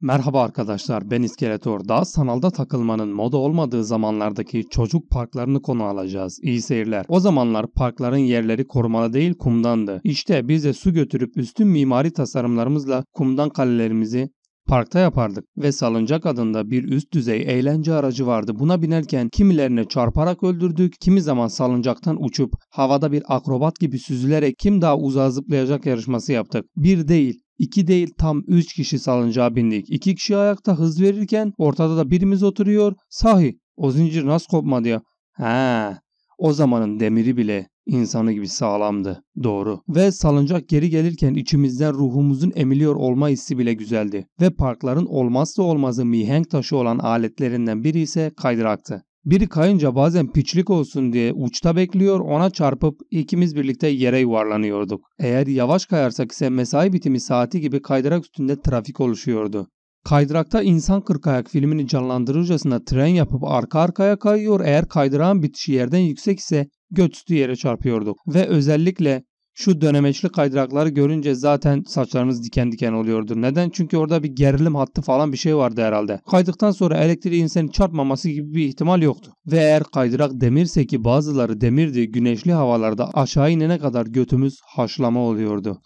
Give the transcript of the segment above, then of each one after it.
Merhaba arkadaşlar ben İskeletor. Daha sanalda takılmanın moda olmadığı zamanlardaki çocuk parklarını konu alacağız. İyi seyirler. O zamanlar parkların yerleri korumalı değil kumdandı. İşte biz de su götürüp üstün mimari tasarımlarımızla kumdan kalelerimizi parkta yapardık ve salıncak adında bir üst düzey eğlence aracı vardı. Buna binerken kimilerini çarparak öldürdük, kimi zaman salıncaktan uçup havada bir akrobat gibi süzülerek kim daha uzağa zıplayacak yarışması yaptık. Bir değil, 2 değil tam 3 kişi salıncağa bindik. 2 kişi ayakta hız verirken ortada da birimiz oturuyor. Sahi o zincir nasıl kopmadı ya? He o zamanın demiri bile insanı gibi sağlamdı. Doğru. Ve salıncak geri gelirken içimizden ruhumuzun emiliyor olma hissi bile güzeldi. Ve parkların olmazsa olmazı mihenk taşı olan aletlerinden biri ise kaydıraktı. Biri kayınca bazen piçlik olsun diye uçta bekliyor ona çarpıp ikimiz birlikte yere yuvarlanıyorduk. Eğer yavaş kayarsak ise mesai bitimi saati gibi kaydırak üstünde trafik oluşuyordu. Kaydırakta insan kırk ayak filmini canlandırırcasına tren yapıp arka arkaya kayıyor eğer kaydırağın bitişi yerden yüksek ise göt üstü yere çarpıyorduk. Ve özellikle şu dönemeçli kaydırakları görünce zaten saçlarımız diken diken oluyordu. Neden? Çünkü orada bir gerilim hattı falan bir şey vardı herhalde. Kaydıktan sonra elektriği seni çarpmaması gibi bir ihtimal yoktu. Ve eğer kaydırak demirse ki bazıları demirdi güneşli havalarda aşağı inene kadar götümüz haşlama oluyordu.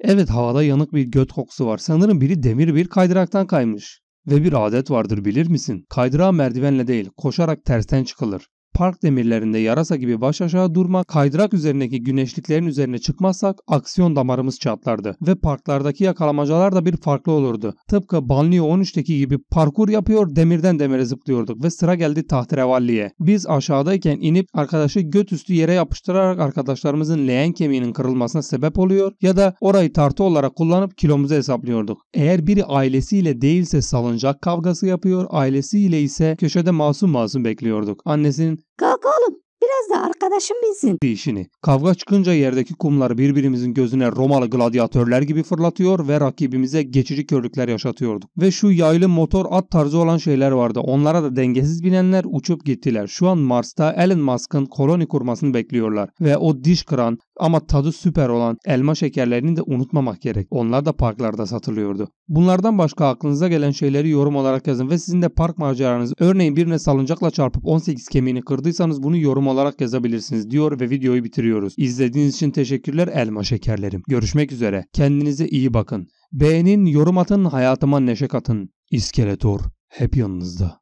Evet havada yanık bir göt kokusu var. Sanırım biri demir bir kaydıraktan kaymış. Ve bir adet vardır bilir misin? Kaydırağa merdivenle değil koşarak tersten çıkılır park demirlerinde yarasa gibi baş aşağı durma, kaydırak üzerindeki güneşliklerin üzerine çıkmazsak aksiyon damarımız çatlardı ve parklardaki yakalamacalar da bir farklı olurdu. Tıpkı Banlio 13'teki gibi parkur yapıyor, demirden demire zıplıyorduk ve sıra geldi tahterevalliye. Biz aşağıdayken inip arkadaşı göt üstü yere yapıştırarak arkadaşlarımızın leğen kemiğinin kırılmasına sebep oluyor ya da orayı tartı olarak kullanıp kilomuzu hesaplıyorduk. Eğer biri ailesiyle değilse salıncak kavgası yapıyor, ailesiyle ise köşede masum masum bekliyorduk. Annesinin Kā kalam Biraz da arkadaşım bilsin. işini. Kavga çıkınca yerdeki kumları birbirimizin gözüne Romalı gladyatörler gibi fırlatıyor ve rakibimize geçici körlükler yaşatıyorduk. Ve şu yaylı motor at tarzı olan şeyler vardı. Onlara da dengesiz binenler uçup gittiler. Şu an Mars'ta Elon Musk'ın koloni kurmasını bekliyorlar. Ve o diş kıran ama tadı süper olan elma şekerlerini de unutmamak gerek. Onlar da parklarda satılıyordu. Bunlardan başka aklınıza gelen şeyleri yorum olarak yazın ve sizin de park maceranız örneğin birine salıncakla çarpıp 18 kemiğini kırdıysanız bunu yorum olarak olarak yazabilirsiniz diyor ve videoyu bitiriyoruz. İzlediğiniz için teşekkürler elma şekerlerim. Görüşmek üzere. Kendinize iyi bakın. Beğenin, yorum atın, hayatıma neşe katın. İskeletor hep yanınızda.